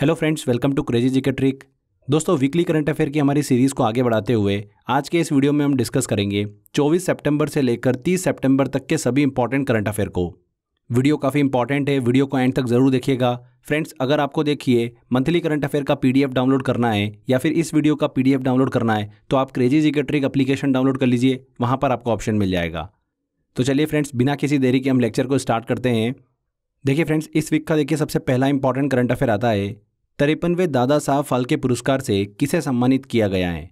hello friends welcome to crazy G K trick दोस्तों weekly current affair की हमारी series को आगे बढ़ाते हुए आज के इस वीडियो में हम डिस्कस करेंगे 24 सितंबर से लेकर 30 सितंबर तक के सभी इंपॉर्टेंट करंट अफेयर को वीडियो काफ़ी इंपॉर्टेंट है वीडियो को एंड तक ज़रूर देखिएगा फ्रेंड्स अगर आपको देखिए मंथली करंट अफेयर का पी डाउनलोड करना है या फिर इस वीडियो का पी डाउनलोड करना है तो आप crazy G K trick application download कर लीजिए वहाँ पर आपको ऑप्शन मिल जाएगा तो चलिए फ्रेंड्स बिना किसी देरी के हम लेक्चर को स्टार्ट करते हैं देखिए फ्रेंड्स इस वीक का देखिए सबसे पहला इंपॉर्टेंट करंट अफेयर आता है तिरपनवे दादा साहब फाल्के पुरस्कार से किसे सम्मानित किया गया है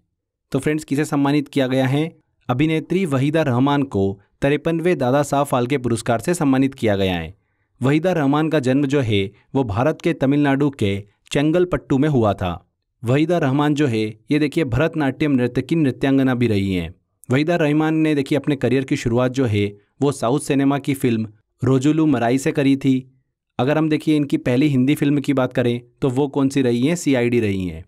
तो फ्रेंड्स किसे सम्मानित किया गया है अभिनेत्री वहीदा रहमान को तिरपनवे दादा साहब फाल्के पुरस्कार से सम्मानित किया गया है वहीदा रहमान का जन्म जो है वो भारत के तमिलनाडु के चंगलपट्टू में हुआ था वहीदा रहमान जो है ये देखिए भरतनाट्यम नृत्य की नृत्यांगना भी रही हैं वहीदा रहमान ने देखिए अपने करियर की शुरुआत जो है वो साउथ सिनेमा की फिल्म रोजुलू मराई से करी थी अगर हम देखिए इनकी पहली हिंदी फिल्म की बात करें तो वो कौन सी रही हैं सीआईडी रही हैं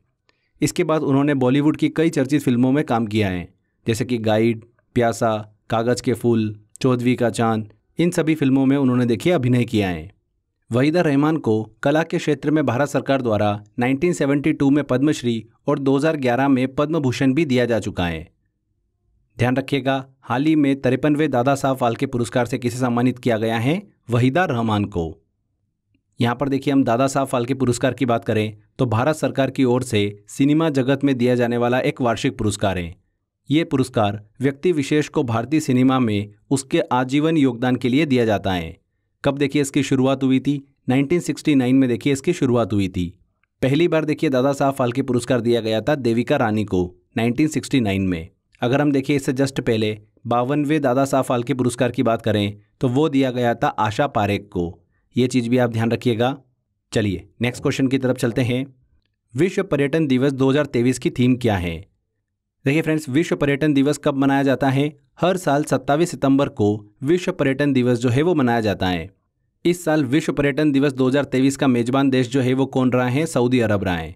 इसके बाद उन्होंने बॉलीवुड की कई चर्चित फिल्मों में काम किया है जैसे कि गाइड प्यासा कागज़ के फूल चौधवी का चांद इन सभी फिल्मों में उन्होंने देखिए अभिनय किया है वहीदा रहमान को कला के क्षेत्र में भारत सरकार द्वारा 1972 में पद्मश्री और 2011 में पद्म भूषण भी दिया जा चुका है ध्यान रखिएगा हाल ही में तिरपनवे दादा साहब फाल्के पुरस्कार से किसे सम्मानित किया गया है वहीदा रहमान को यहाँ पर देखिए हम दादा साहब फाल्के पुरस्कार की बात करें तो भारत सरकार की ओर से सिनेमा जगत में दिया जाने वाला एक वार्षिक पुरस्कार है ये पुरस्कार व्यक्ति विशेष को भारतीय सिनेमा में उसके आजीवन योगदान के लिए दिया जाता है कब देखिए इसकी शुरुआत हुई थी 1969 में देखिए इसकी शुरुआत हुई थी पहली बार देखिए दादा साहब फाल्के पुरस्कार दिया गया था देविका रानी को 1969 में अगर हम देखिए इससे जस्ट पहले बावनवे दादा साहब फाल्के पुरस्कार की बात करें तो वो दिया गया था आशा पारेख को ये चीज़ भी आप ध्यान रखिएगा चलिए नेक्स्ट क्वेश्चन की तरफ चलते हैं विश्व पर्यटन दिवस 2023 की थीम क्या है देखिए फ्रेंड्स विश्व पर्यटन दिवस कब मनाया जाता है हर साल 27 सितंबर को विश्व पर्यटन दिवस जो है वो मनाया जाता है इस साल विश्व पर्यटन दिवस 2023 का मेजबान देश जो है वो कौन रहा है सऊदी अरब रहा है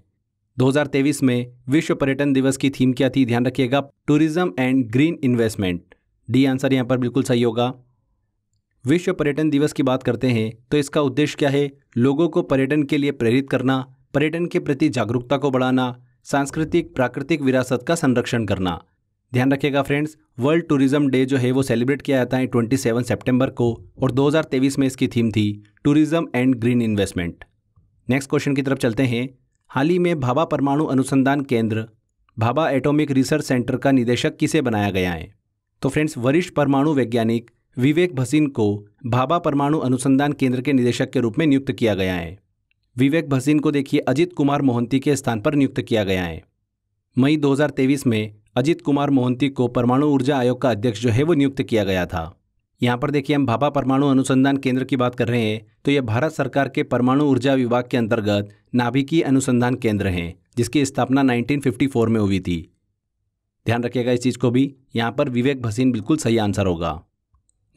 2023 में विश्व पर्यटन दिवस की थीम क्या थी ध्यान रखिएगा tourism and green investment D answer यहाँ पर बिल्कुल सही होगा विश्व पर्यटन दिवस की बात करते हैं तो इसका उद्देश्य क्या है लोगों को पर्यटन के लिए प्रेरित करना पर्यटन के प्रति जागरूकता को बढ़ाना सांस्कृतिक प्राकृतिक विरासत का संरक्षण करना ध्यान रखिएगा फ्रेंड्स वर्ल्ड टूरिज्म डे जो है वो सेलिब्रेट किया जाता है 27 सितंबर को और 2023 में इसकी थीम थी tourism and green investment next question की तरफ चलते हैं हाल ही में भाभा परमाणु अनुसंधान केंद्र भाभा एटॉमिक रिसर्च सेंटर का निदेशक किसे बनाया गया है तो फ्रेंड्स वरिष्ठ परमाणु वैज्ञानिक विवेक भसीन को भाभा परमाणु अनुसंधान केंद्र के निदेशक के रूप में नियुक्त किया गया है विवेक भसीन को देखिए अजित कुमार मोहंती के स्थान पर नियुक्त किया गया है मई 2023 में अजित कुमार मोहंती को परमाणु ऊर्जा आयोग का अध्यक्ष जो है वो नियुक्त किया गया था यहाँ पर देखिए हम भाभा परमाणु अनुसंधान केंद्र की बात कर रहे हैं तो यह भारत सरकार के परमाणु ऊर्जा विभाग के अंतर्गत नाभिकीय अनुसंधान केंद्र हैं जिसकी स्थापना 1954 में हुई थी ध्यान रखिएगा इस चीज़ को भी यहाँ पर विवेक भसीन बिल्कुल सही आंसर होगा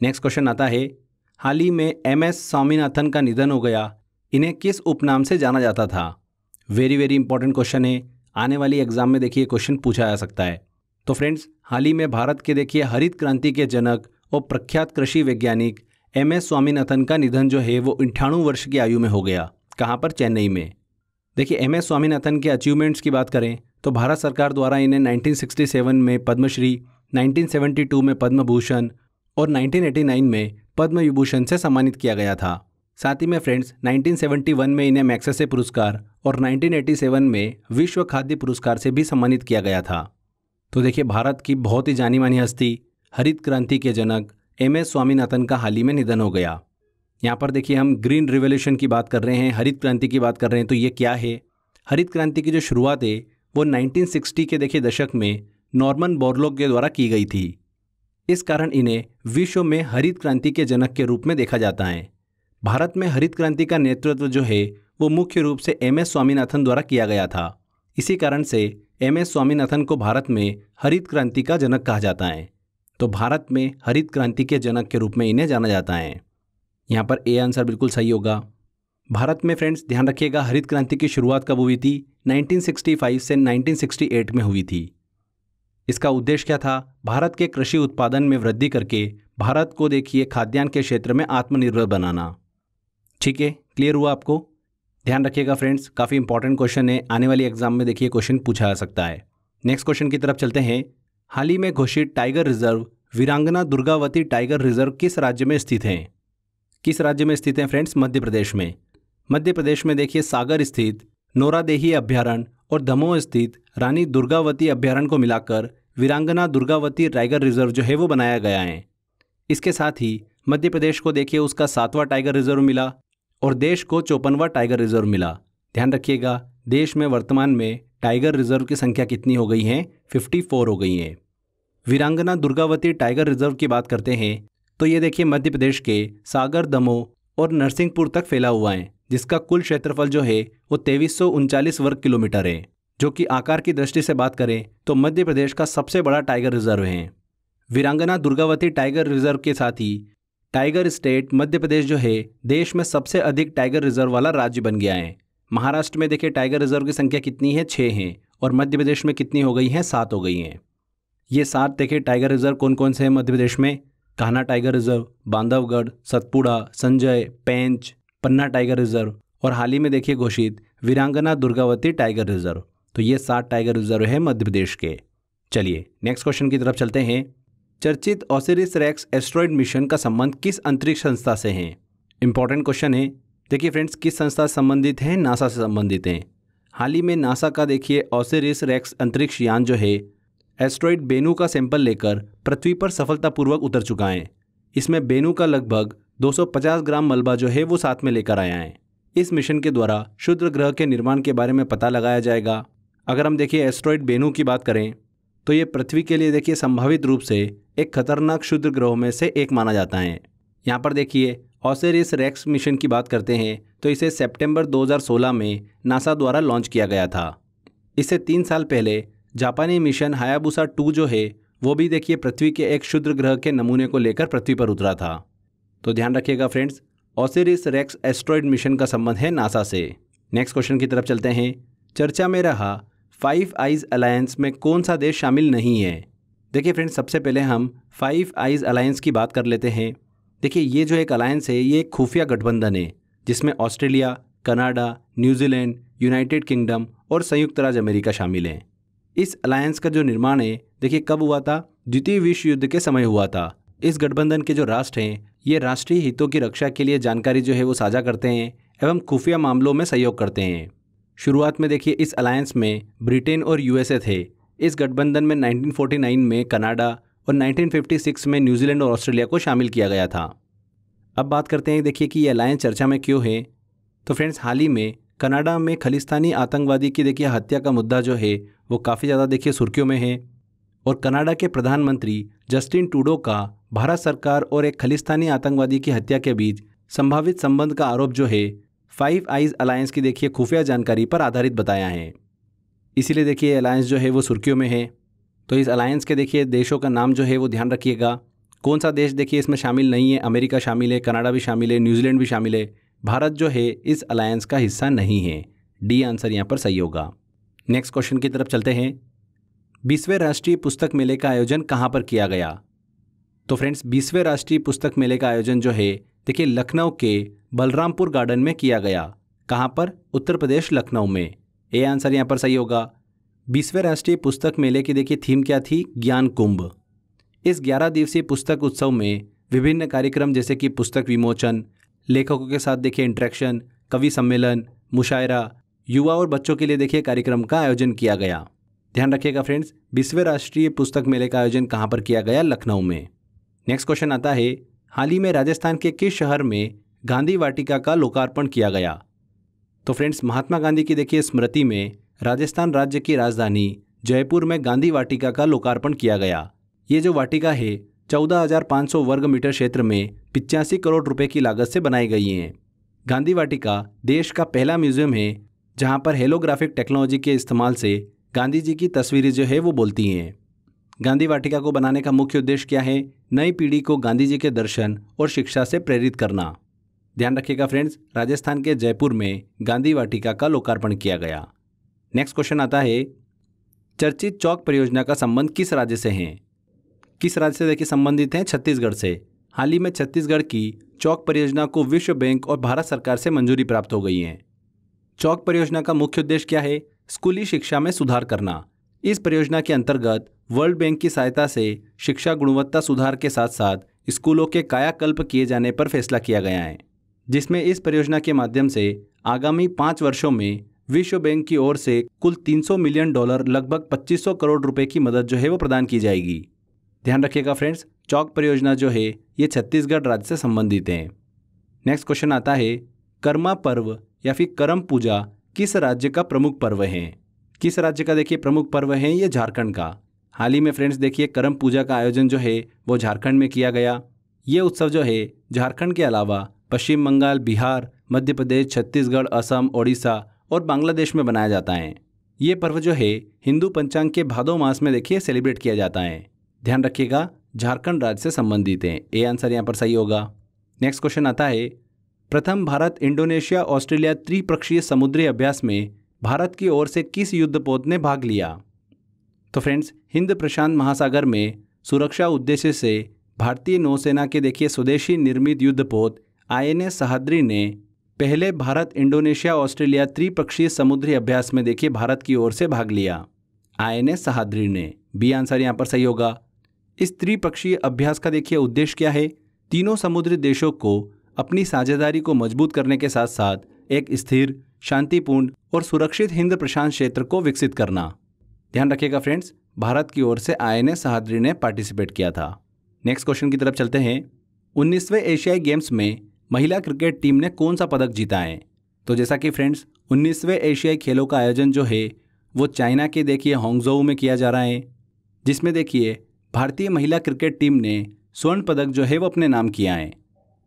नेक्स्ट क्वेश्चन आता है हाल ही में एम एस स्वामीनाथन का निधन हो गया इन्हें किस उपनाम से जाना जाता था वेरी वेरी इंपॉर्टेंट क्वेश्चन है आने वाली एग्जाम में देखिए क्वेश्चन पूछा जा सकता है तो फ्रेंड्स हाल ही में भारत के देखिए हरित क्रांति के जनक और प्रख्यात कृषि वैज्ञानिक एम एस स्वामीनाथन का निधन जो है वो अंठाणु वर्ष की आयु में हो गया कहाँ पर चेन्नई में देखिए एम एस स्वामीनाथन के अचीवमेंट्स की बात करें तो भारत सरकार द्वारा इन्हें 1967 में पद्मश्री 1972 में पद्म भूषण और 1989 में पद्म विभूषण से सम्मानित किया गया था साथ ही में फ्रेंड्स 1971 में इन्हें मैक्सेसे पुरस्कार और 1987 में विश्व खाद्य पुरस्कार से भी सम्मानित किया गया था तो देखिए भारत की बहुत ही जानी मानी हस्ती हरित क्रांति के जनक एम एस स्वामीनाथन का हाल ही में निधन हो गया यहाँ पर देखिए हम ग्रीन रिवोल्यूशन की बात कर रहे हैं हरित क्रांति की बात कर रहे हैं तो ये क्या है हरित क्रांति की जो शुरुआत है वो 1960 के देखिए दशक में नॉर्मन बोर्लोक के द्वारा की गई थी इस कारण इन्हें विश्व में हरित क्रांति के जनक के रूप में देखा जाता है भारत में हरित क्रांति का नेतृत्व जो है वो मुख्य रूप से एम एस स्वामीनाथन द्वारा किया गया था इसी कारण से एम एस स्वामीनाथन को भारत में हरित क्रांति का जनक कहा जाता है तो भारत में हरित क्रांति के जनक के रूप में इन्हें जाना जाता है यहाँ पर ए आंसर बिल्कुल सही होगा भारत में फ्रेंड्स ध्यान रखिएगा हरित क्रांति की शुरुआत कब हुई थी 1965 से 1968 में हुई थी इसका उद्देश्य क्या था भारत के कृषि उत्पादन में वृद्धि करके भारत को देखिए खाद्यान्न के क्षेत्र में आत्मनिर्भर बनाना ठीक है क्लियर हुआ आपको ध्यान रखिएगा फ्रेंड्स काफ़ी इंपॉर्टेंट क्वेश्चन है आने वाली एग्जाम में देखिए क्वेश्चन पूछा जा सकता है नेक्स्ट क्वेश्चन की तरफ चलते हैं हाल ही में घोषित टाइगर रिजर्व वीरांगना दुर्गावती टाइगर रिजर्व किस राज्य में स्थित हैं किस राज्य में स्थित हैं फ्रेंड्स मध्य प्रदेश में मध्य प्रदेश में देखिए सागर स्थित नोरादेही अभ्यारण्य और दमोह स्थित रानी दुर्गावती अभ्यारण्य को मिलाकर वीरांगना दुर्गावती टाइगर रिजर्व जो है वो बनाया गया है इसके साथ ही मध्य प्रदेश को देखिए उसका सातवां टाइगर रिजर्व मिला और देश को चौपनवा टाइगर रिजर्व मिला ध्यान रखिएगा देश में वर्तमान में टाइगर रिजर्व की संख्या कितनी हो गई है 54 हो गई है वीरांगना दुर्गावती टाइगर रिजर्व की बात करते हैं तो ये देखिए मध्य प्रदेश के सागर दमोह और नरसिंहपुर तक फैला हुआ है जिसका कुल क्षेत्रफल जो है वो तेईस वर्ग किलोमीटर है जो कि आकार की दृष्टि से बात करें तो मध्य प्रदेश का सबसे बड़ा टाइगर रिजर्व है वीरांगना दुर्गावती टाइगर रिजर्व के साथ ही टाइगर स्टेट मध्य प्रदेश जो है देश में सबसे अधिक टाइगर रिजर्व वाला राज्य बन गया है महाराष्ट्र में देखिए टाइगर रिजर्व की संख्या कितनी है छः हैं और मध्य प्रदेश में कितनी हो गई हैं सात हो गई हैं ये सात देखिए टाइगर रिजर्व कौन कौन से हैं मध्य प्रदेश में Kanha tiger reserve Bandhavgarh Satpura Sanjay Pench Panna tiger reserve और हाल ही में देखिए घोषित वीरांगना दुर्गावती टाइगर रिजर्व तो ये सात टाइगर रिजर्व है मध्य प्रदेश के चलिए नेक्स्ट क्वेश्चन की तरफ चलते हैं चर्चित ऑसिरिस रैक्स एस्ट्रॉइड मिशन का संबंध किस अंतरिक्ष संस्था से है इंपॉर्टेंट क्वेश्चन है देखिए फ्रेंड्स किस संस्था से संबंधित है नासा से संबंधित हैं हाल ही में नासा का देखिए ऑसिरिस रैक्स अंतरिक्ष यान जो है एस्ट्रॉइड बेनू का सैंपल लेकर पृथ्वी पर सफलतापूर्वक उतर चुका है इसमें बेनू का लगभग 250 ग्राम मलबा जो है वो साथ में लेकर आया है इस मिशन के द्वारा शुद्र ग्रह के निर्माण के बारे में पता लगाया जाएगा अगर हम देखिए एस्ट्रॉइड बेनू की बात करें तो ये पृथ्वी के लिए देखिए संभावित रूप से एक खतरनाक शुद्र ग्रहों में से एक माना जाता है यहाँ पर देखिए ऑसेरिस रेक्स मिशन की बात करते हैं तो इसे सेप्टेम्बर दो में नासा द्वारा लॉन्च किया गया था इससे तीन साल पहले जापानी मिशन हायाबुसा टू जो है वो भी देखिए पृथ्वी के एक क्षुद्र ग्रह के नमूने को लेकर पृथ्वी पर उतरा था तो ध्यान रखिएगा friends Osiris Rex asteroid mission का संबंध है नासा से नेक्स्ट क्वेश्चन की तरफ चलते हैं चर्चा में रहा फाइव आइज अलायंस में कौन सा देश शामिल नहीं है देखिए फ्रेंड्स सबसे पहले हम फाइव आइज अलायंस की बात कर लेते हैं देखिए ये जो एक अलायंस है ये एक खुफिया गठबंधन है जिसमें Australia Canada New Zealand United Kingdom और संयुक्त राज्य अमेरिका शामिल हैं इस अलायंस का जो निर्माण है देखिए कब हुआ था द्वितीय विश्व युद्ध के समय हुआ था इस गठबंधन के जो राष्ट्र हैं ये राष्ट्रीय हितों की रक्षा के लिए जानकारी जो है वो साझा करते हैं एवं खुफिया मामलों में सहयोग करते हैं शुरुआत में देखिए इस अलायंस में ब्रिटेन और यूएसए थे इस गठबंधन में 1949 में कनाडा और 1956 में न्यूजीलैंड और ऑस्ट्रेलिया को शामिल किया गया था अब बात करते हैं देखिए कि ये अलायंस चर्चा में क्यों है तो फ्रेंड्स हाल ही में कनाडा में खलिस्तानी आतंकवादी की देखिए हत्या का मुद्दा जो है वो काफ़ी ज़्यादा देखिए सुर्खियों में है और कनाडा के प्रधानमंत्री जस्टिन टूडो का भारत सरकार और एक खलिस्तानी आतंकवादी की हत्या के बीच संभावित संबंध का आरोप जो है फाइव आइज अलायंस की देखिए खुफिया जानकारी पर आधारित बताया है इसीलिए देखिए अलायंस जो है वो सुर्खियों में है तो इस अलायंस के देखिए देशों का नाम जो है वो ध्यान रखिएगा कौन सा देश देखिए इसमें शामिल नहीं है अमेरिका शामिल है कनाडा भी शामिल है न्यूजीलैंड भी शामिल है भारत जो है इस अलायंस का हिस्सा नहीं है डी आंसर यहाँ पर सही होगा नेक्स्ट क्वेश्चन की तरफ चलते हैं बीसवें राष्ट्रीय पुस्तक मेले का आयोजन कहाँ पर किया गया तो फ्रेंड्स बीसवें राष्ट्रीय पुस्तक मेले का आयोजन जो है देखिए लखनऊ के बलरामपुर गार्डन में किया गया कहाँ पर उत्तर प्रदेश लखनऊ में ए आंसर यहाँ पर सही होगा बीसवें राष्ट्रीय पुस्तक मेले की देखिए थीम क्या थी ज्ञान कुंभ इस ग्यारह दिवसीय पुस्तक उत्सव में विभिन्न कार्यक्रम जैसे कि पुस्तक विमोचन लेखकों के साथ देखिए इंट्रैक्शन कवि सम्मेलन मुशायरा युवा और बच्चों के लिए देखिए कार्यक्रम का आयोजन किया गया ध्यान रखिएगा फ्रेंड्स बीसवें राष्ट्रीय पुस्तक मेले का आयोजन कहाँ पर किया गया लखनऊ में नेक्स्ट क्वेश्चन आता है हाल ही में राजस्थान के किस शहर में गांधी वाटिका का लोकार्पण किया गया तो फ्रेंड्स महात्मा गांधी की देखिए स्मृति में राजस्थान राज्य की राजधानी जयपुर में गांधी वाटिका का लोकार्पण किया गया ये जो वाटिका है 14,500 वर्ग मीटर क्षेत्र में पिचासी करोड़ रुपए की लागत से बनाई गई हैं गांधी वाटिका देश का पहला म्यूजियम है जहां पर हेलोग्राफिक टेक्नोलॉजी के इस्तेमाल से गांधी जी की तस्वीरें जो है वो बोलती हैं गांधी वाटिका को बनाने का मुख्य उद्देश्य क्या है नई पीढ़ी को गांधी जी के दर्शन और शिक्षा से प्रेरित करना ध्यान रखिएगा फ्रेंड्स राजस्थान के जयपुर में गांधी वाटिका का लोकार्पण किया गया नेक्स्ट क्वेश्चन आता है चर्चित चौक परियोजना का संबंध किस राज्य से है किस राज्य से देखिए संबंधित हैं छत्तीसगढ़ से हाल ही में छत्तीसगढ़ की चौक परियोजना को विश्व बैंक और भारत सरकार से मंजूरी प्राप्त हो गई है चौक परियोजना का मुख्य उद्देश्य क्या है स्कूली शिक्षा में सुधार करना इस परियोजना के अंतर्गत वर्ल्ड बैंक की सहायता से शिक्षा गुणवत्ता सुधार के साथ साथ स्कूलों के कायाकल्प किए जाने पर फैसला किया गया है जिसमें इस परियोजना के माध्यम से आगामी पाँच वर्षों में विश्व बैंक की ओर से कुल 300 मिलियन डॉलर लगभग 2500 करोड़ रुपए की मदद जो है वो प्रदान की जाएगी ध्यान रखिएगा फ्रेंड्स चौक परियोजना जो है ये छत्तीसगढ़ राज्य से संबंधित हैं नेक्स्ट क्वेश्चन आता है कर्मा पर्व या फिर करम पूजा किस राज्य का प्रमुख पर्व है किस राज्य का देखिए प्रमुख पर्व है ये झारखंड का हाल ही में फ्रेंड्स देखिए करम पूजा का आयोजन जो है वो झारखंड में किया गया ये उत्सव जो है झारखंड के अलावा पश्चिम बंगाल बिहार मध्य प्रदेश छत्तीसगढ़ असम ओडिशा और बांग्लादेश में मनाया जाता है ये पर्व जो है हिंदू पंचांग के भादो मास में देखिए सेलिब्रेट किया जाता है ध्यान रखिएगा झारखंड राज्य से संबंधित हैं ए आंसर यहाँ पर सही होगा नेक्स्ट क्वेश्चन आता है प्रथम भारत इंडोनेशिया ऑस्ट्रेलिया त्रिपक्षीय समुद्री अभ्यास में भारत की ओर से किस युद्धपोत ने भाग लिया तो फ्रेंड्स हिंद प्रशांत महासागर में सुरक्षा उद्देश्य से भारतीय नौसेना के देखिए स्वदेशी निर्मित युद्धपोत आई एन सहाद्री ने पहले भारत इंडोनेशिया ऑस्ट्रेलिया त्रिपक्षीय समुद्री अभ्यास में देखिए भारत की ओर से भाग लिया आई एन सहाद्री ने बी आंसर यहाँ पर सही होगा इस त्रिपक्षीय अभ्यास का देखिए उद्देश्य क्या है तीनों समुद्री देशों को अपनी साझेदारी को मजबूत करने के साथ साथ एक स्थिर शांतिपूर्ण और सुरक्षित हिंद प्रशांत क्षेत्र को विकसित करना ध्यान रखिएगा फ्रेंड्स भारत की ओर से आई एन सहाद्री ने पार्टिसिपेट किया था नेक्स्ट क्वेश्चन की तरफ चलते हैं उन्नीसवें एशियाई गेम्स में महिला क्रिकेट टीम ने कौन सा पदक जीता है तो जैसा कि फ्रेंड्स उन्नीसवें एशियाई खेलों का आयोजन जो है वो चाइना के देखिए होंगजोऊ में किया जा रहा है जिसमें देखिए भारतीय महिला क्रिकेट टीम ने स्वर्ण पदक जो है वो अपने नाम किया है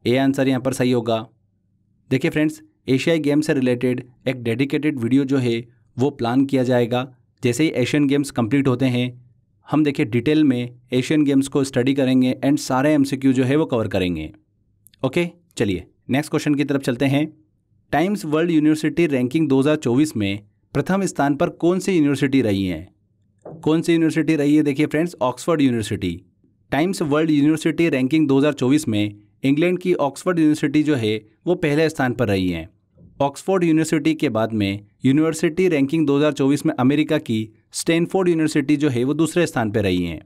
ए आंसर यहाँ पर सही होगा देखिए फ्रेंड्स एशियाई गेम्स से रिलेटेड एक डेडिकेटेड वीडियो जो है वो प्लान किया जाएगा जैसे ही एशियन गेम्स कंप्लीट होते हैं हम देखिए डिटेल में एशियन गेम्स को स्टडी करेंगे एंड सारे एम जो है वो कवर करेंगे ओके चलिए नेक्स्ट क्वेश्चन की तरफ चलते हैं टाइम्स वर्ल्ड यूनिवर्सिटी रैंकिंग 2024 में प्रथम स्थान पर कौन सी यूनिवर्सिटी रही हैं कौन सी यूनिवर्सिटी रही है देखिए friends Oxford University Times World University ranking 2024 में इंग्लैंड की ऑक्सफर्ड यूनिवर्सिटी जो है वो पहले स्थान पर रही है ऑक्सफोर्ड यूनिवर्सिटी के बाद में यूनिवर्सिटी रैंकिंग 2024 में अमेरिका की स्टैनफोर्ड यूनिवर्सिटी जो है वो दूसरे स्थान पर रही है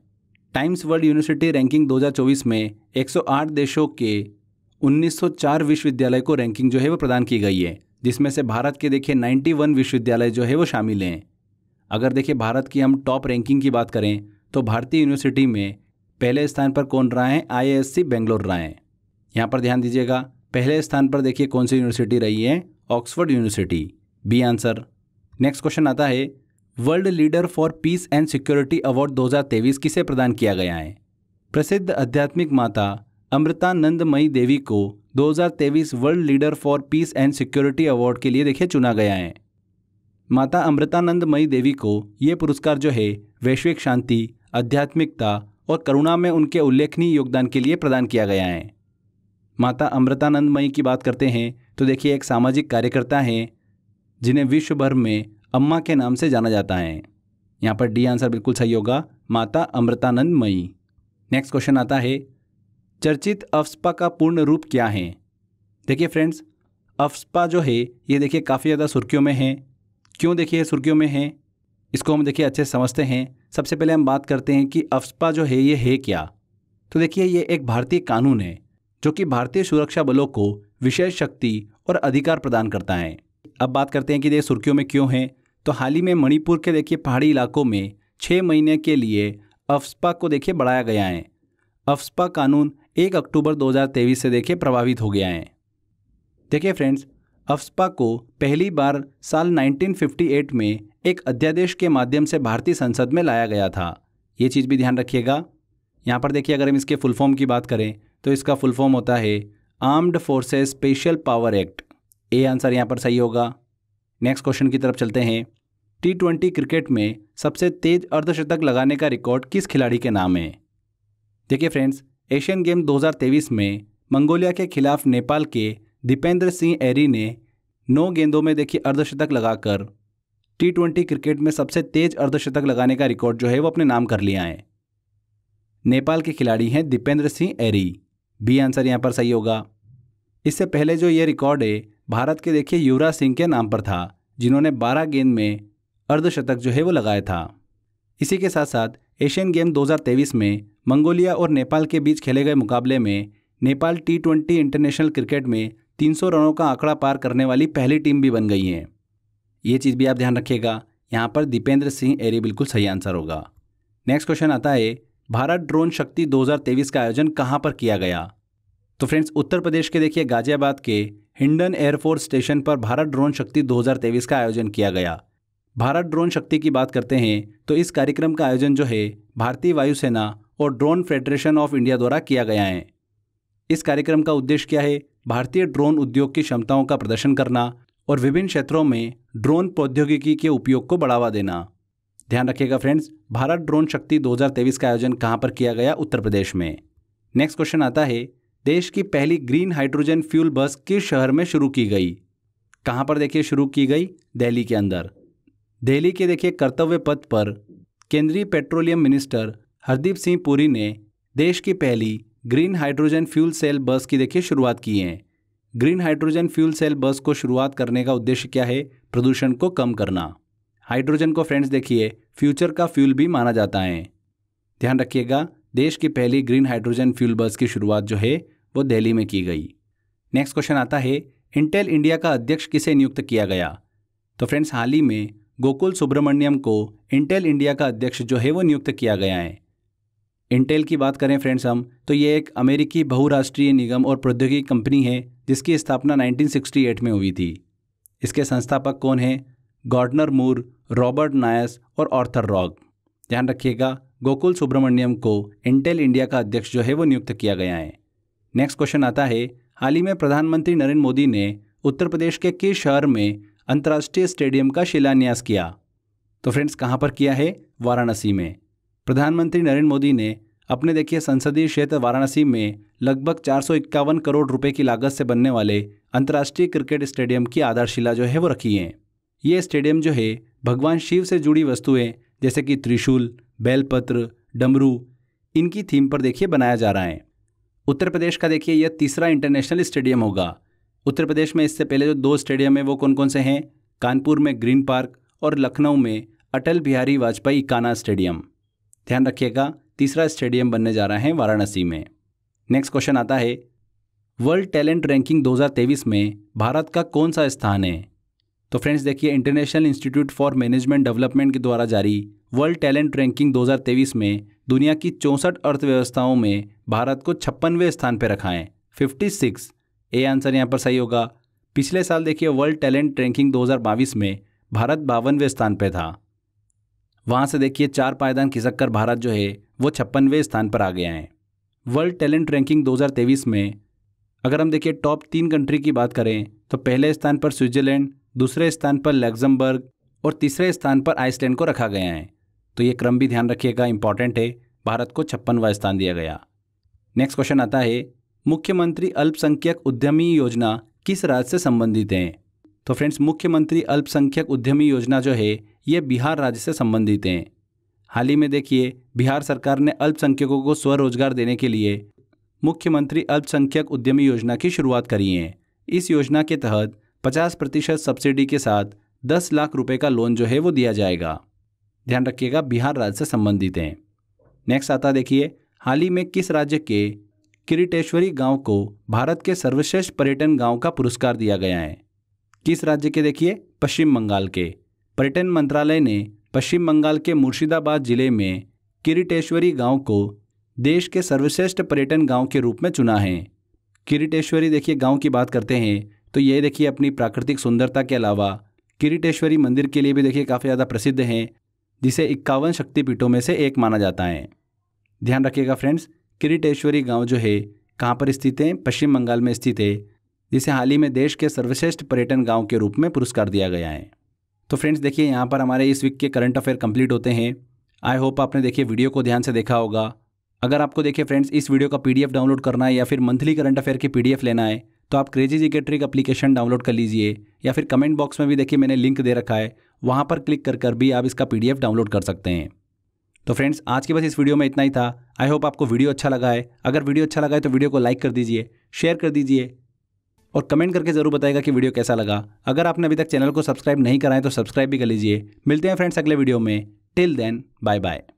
टाइम्स वर्ल्ड यूनिवर्सिटी रैंकिंग 2024 में 108 देशों के 1904 विश्वविद्यालय को रैंकिंग जो है वो प्रदान की गई है जिसमें से भारत के देखिए 91 विश्वविद्यालय जो है वो शामिल हैं अगर देखिए भारत की हम टॉप रैंकिंग की बात करें तो भारतीय यूनिवर्सिटी में पहले स्थान पर कौन रहा है आई एस सी बेंगलोर रहा है यहाँ पर ध्यान दीजिएगा पहले स्थान पर देखिए कौन सी यूनिवर्सिटी रही है Oxford University B answer next question आता है world leader for peace and security award 2023 किसे प्रदान किया गया है प्रसिद्ध आध्यात्मिक माता अमृतानंदमयी देवी को 2023 world leader for peace and security award के लिए देखिए चुना गया है माता अमृतानंदमयी देवी को ये पुरस्कार जो है वैश्विक शांति आध्यात्मिकता और करुणा में उनके उल्लेखनीय योगदान के लिए प्रदान किया गया है माता अमृतानंदमयी की बात करते हैं तो देखिए एक सामाजिक कार्यकर्ता हैं जिन्हें विश्व भर में अम्मा के नाम से जाना जाता है यहाँ पर डी आंसर बिल्कुल सही होगा माता अमृतानंदमयी नेक्स्ट क्वेश्चन आता है चर्चित अफ्सपा का पूर्ण रूप क्या है देखिए फ्रेंड्स अफ्सपा जो है ये देखिए काफ़ी ज़्यादा सुर्खियों में है क्यों देखिए सुर्खियों में है इसको हम देखिए अच्छे समझते हैं सबसे पहले हम बात करते हैं कि अफ्सपा जो है ये है क्या तो देखिए ये एक भारतीय कानून है जो कि भारतीय सुरक्षा बलों को विशेष शक्ति और अधिकार प्रदान करता है अब बात करते हैं कि ये सुर्खियों में क्यों है तो हाल ही में मणिपुर के देखिए पहाड़ी इलाकों में छः महीने के लिए अफ्सपा को देखिए बढ़ाया गया है अफ्सपा कानून एक अक्टूबर 2023 से देखिए प्रभावित हो गया है देखिए फ्रेंड्स अफ्सपा को पहली बार साल 1958 में एक अध्यादेश के माध्यम से भारतीय संसद में लाया गया था ये चीज़ भी ध्यान रखिएगा यहाँ पर देखिए अगर हम इसके फुल फॉर्म की बात करें तो इसका फुल फॉर्म होता है armed forces special power act A answer यहाँ पर सही होगा नेक्स्ट क्वेश्चन की तरफ चलते हैं टी ट्वेंटी क्रिकेट में सबसे तेज अर्धशतक लगाने का रिकॉर्ड किस खिलाड़ी के नाम है देखिए फ्रेंड्स एशियन गेम 2023 में मंगोलिया के खिलाफ नेपाल के दीपेंद्र सिंह एरी ने नौ गेंदों में देखिए अर्धशतक लगाकर टी ट्वेंटी क्रिकेट में सबसे तेज अर्धशतक लगाने का रिकॉर्ड जो है वो अपने नाम कर लिया है नेपाल के खिलाड़ी हैं दीपेंद्र सिंह एरी बी आंसर यहाँ पर सही होगा इससे पहले जो ये रिकॉर्ड है भारत के देखिए युवराज सिंह के नाम पर था जिन्होंने 12 गेंद में अर्धशतक जो है वो लगाया था इसी के साथ साथ एशियन गेम 2023 में मंगोलिया और नेपाल के बीच खेले गए मुकाबले में Nepal T twenty international cricket में 300 रनों का आंकड़ा पार करने वाली पहली टीम भी बन गई है ये चीज़ भी आप ध्यान रखिएगा यहाँ पर दीपेंद्र सिंह एरी बिल्कुल सही आंसर होगा नेक्स्ट क्वेश्चन आता है भारत ड्रोन शक्ति 2023 का आयोजन कहाँ पर किया गया तो फ्रेंड्स उत्तर प्रदेश के देखिए गाजियाबाद के हिंडन एयरफोर्स स्टेशन पर भारत ड्रोन शक्ति 2023 का आयोजन किया गया भारत ड्रोन शक्ति की बात करते हैं तो इस कार्यक्रम का आयोजन जो है भारतीय वायुसेना और ड्रोन फेडरेशन ऑफ इंडिया द्वारा किया गया है इस कार्यक्रम का उद्देश्य क्या है भारतीय ड्रोन उद्योग की क्षमताओं का प्रदर्शन करना और विभिन्न क्षेत्रों में ड्रोन प्रौद्योगिकी के उपयोग को बढ़ावा देना ध्यान रखिएगा फ्रेंड्स भारत ड्रोन शक्ति 2023 का आयोजन कहां पर किया गया उत्तर प्रदेश में नेक्स्ट क्वेश्चन आता है देश की पहली ग्रीन हाइड्रोजन फ्यूल बस किस शहर में शुरू की गई कहां पर देखिए शुरू की गई दिल्ली के अंदर दिल्ली के देखिए कर्तव्य पथ पर केंद्रीय पेट्रोलियम मिनिस्टर हरदीप सिंह पुरी ने देश की पहली ग्रीन हाइड्रोजन फ्यूल सेल बस की देखिए शुरुआत की है ग्रीन हाइड्रोजन फ्यूल सेल बस को शुरुआत करने का उद्देश्य क्या है प्रदूषण को कम करना हाइड्रोजन को फ्रेंड्स देखिए फ्यूचर का फ्यूल भी माना जाता है ध्यान रखिएगा देश की पहली ग्रीन हाइड्रोजन फ्यूल बस की शुरुआत जो है वो दिल्ली में की गई नेक्स्ट क्वेश्चन आता है इंटेल इंडिया का अध्यक्ष किसे नियुक्त किया गया तो फ्रेंड्स हाल ही में गोकुल सुब्रमण्यम को इंटेल इंडिया का अध्यक्ष जो है वो नियुक्त किया गया है इंटेल की बात करें फ्रेंड्स हम तो ये एक अमेरिकी बहुराष्ट्रीय निगम और प्रौद्योगिकी कंपनी है जिसकी स्थापना 1968 में हुई थी इसके संस्थापक कौन हैं गॉर्डनर मूर रॉबर्ट नायस और ऑर्थर रॉग ध्यान रखिएगा गोकुल सुब्रमण्यम को इंटेल इंडिया का अध्यक्ष जो है वो नियुक्त किया गया है नेक्स्ट क्वेश्चन आता है हाल ही में प्रधानमंत्री नरेंद्र मोदी ने उत्तर प्रदेश के किस शहर में अंतर्राष्ट्रीय स्टेडियम का शिलान्यास किया तो फ्रेंड्स कहाँ पर किया है वाराणसी में प्रधानमंत्री नरेंद्र मोदी ने अपने देखिए संसदीय क्षेत्र वाराणसी में लगभग चार करोड़ रुपए की लागत से बनने वाले अंतर्राष्ट्रीय क्रिकेट स्टेडियम की आधारशिला जो है वो रखी है ये स्टेडियम जो है भगवान शिव से जुड़ी वस्तुएं जैसे कि त्रिशूल बेलपत्र डमरू इनकी थीम पर देखिए बनाया जा रहा है उत्तर प्रदेश का देखिए यह तीसरा इंटरनेशनल स्टेडियम होगा उत्तर प्रदेश में इससे पहले जो दो स्टेडियम है वो कौन कौन से हैं कानपुर में ग्रीन पार्क और लखनऊ में अटल बिहारी वाजपेयी काना स्टेडियम ध्यान रखिएगा तीसरा स्टेडियम बनने जा रहा है वाराणसी में नेक्स्ट क्वेश्चन आता है वर्ल्ड टैलेंट रैंकिंग 2023 में भारत का कौन सा स्थान है तो फ्रेंड्स देखिए International Institute for Management Development के द्वारा जारी वर्ल्ड टैलेंट रैंकिंग 2023 में दुनिया की चौंसठ अर्थव्यवस्थाओं में भारत को छप्पनवें स्थान पर रखा है फिफ्टी सिक्स ए आंसर यहाँ पर सही होगा पिछले साल देखिए वर्ल्ड टैलेंट रैंकिंग दो में भारत बावनवें स्थान पर था वहां से देखिए चार पायदान खिसक कर भारत जो है वो छप्पनवें स्थान पर आ गया है वर्ल्ड टैलेंट रैंकिंग 2023 में अगर हम देखिए टॉप तीन कंट्री की बात करें तो पहले स्थान पर स्विट्जरलैंड दूसरे स्थान पर लग्जमबर्ग और तीसरे स्थान पर आइसलैंड को रखा गया है तो ये क्रम भी ध्यान रखिएगा इंपॉर्टेंट है भारत को छप्पनवा स्थान दिया गया नेक्स्ट क्वेश्चन आता है मुख्यमंत्री अल्पसंख्यक उद्यमी योजना किस राज्य से संबंधित हैं तो फ्रेंड्स मुख्यमंत्री अल्पसंख्यक उद्यमी योजना जो है ये बिहार राज्य से संबंधित हैं हाल ही में देखिए बिहार सरकार ने अल्पसंख्यकों को स्वरोजगार देने के लिए मुख्यमंत्री अल्पसंख्यक उद्यमी योजना की शुरुआत करी है इस योजना के तहत 50 प्रतिशत सब्सिडी के साथ 10 लाख रुपए का लोन जो है वो दिया जाएगा ध्यान रखिएगा बिहार राज्य से संबंधित हैं नेक्स्ट आता देखिए हाल ही में किस राज्य के किरीटेश्वरी गांव को भारत के सर्वश्रेष्ठ पर्यटन गांव का पुरस्कार दिया गया है किस राज्य के देखिए पश्चिम बंगाल के पर्यटन मंत्रालय ने पश्चिम बंगाल के मुर्शिदाबाद जिले में किरीटेश्वरी गांव को देश के सर्वश्रेष्ठ पर्यटन गांव के रूप में चुना है किरीटेश्वरी देखिए गांव की बात करते हैं तो ये देखिए अपनी प्राकृतिक सुंदरता के अलावा किरीटेश्वरी मंदिर के लिए भी देखिए काफ़ी ज़्यादा प्रसिद्ध हैं जिसे इक्यावन शक्तिपीठों में से एक माना जाता है ध्यान रखिएगा फ्रेंड्स किरीटेश्वरी गांव जो है कहाँ पर स्थित है पश्चिम बंगाल में स्थित है जिसे हाल ही में देश के सर्वश्रेष्ठ पर्यटन गांव के रूप में पुरस्कार दिया गया है तो फ्रेंड्स देखिए यहाँ पर हमारे इस वीक के करंट अफेयर कंप्लीट होते हैं आई होप आपने देखिए वीडियो को ध्यान से देखा होगा अगर आपको देखिए फ्रेंड्स इस वीडियो का पीडीएफ डाउनलोड करना है या फिर मंथली करंट अफेयर की पीडीएफ लेना है तो आप क्रेजी जिकेट्रिक एप्लीकेशन डाउनलोड कर लीजिए या फिर कमेंट बॉक्स में भी देखिए मैंने लिंक दे रखा है वहाँ पर क्लिक कर कर भी आप इसका पी डाउनलोड कर सकते हैं तो फ्रेंड्स आज के बस इस वीडियो में इतना ही था आई होप आपको वीडियो अच्छा लगा है अगर वीडियो अच्छा लगा है तो वीडियो को लाइक कर दीजिए शेयर कर दीजिए और कमेंट करके ज़रूर बताएगा कि वीडियो कैसा लगा अगर आपने अभी तक चैनल को सब्सक्राइब नहीं कराएं तो सब्सक्राइब भी कर लीजिए मिलते हैं फ्रेंड्स अगले वीडियो में टिल देन बाय बाय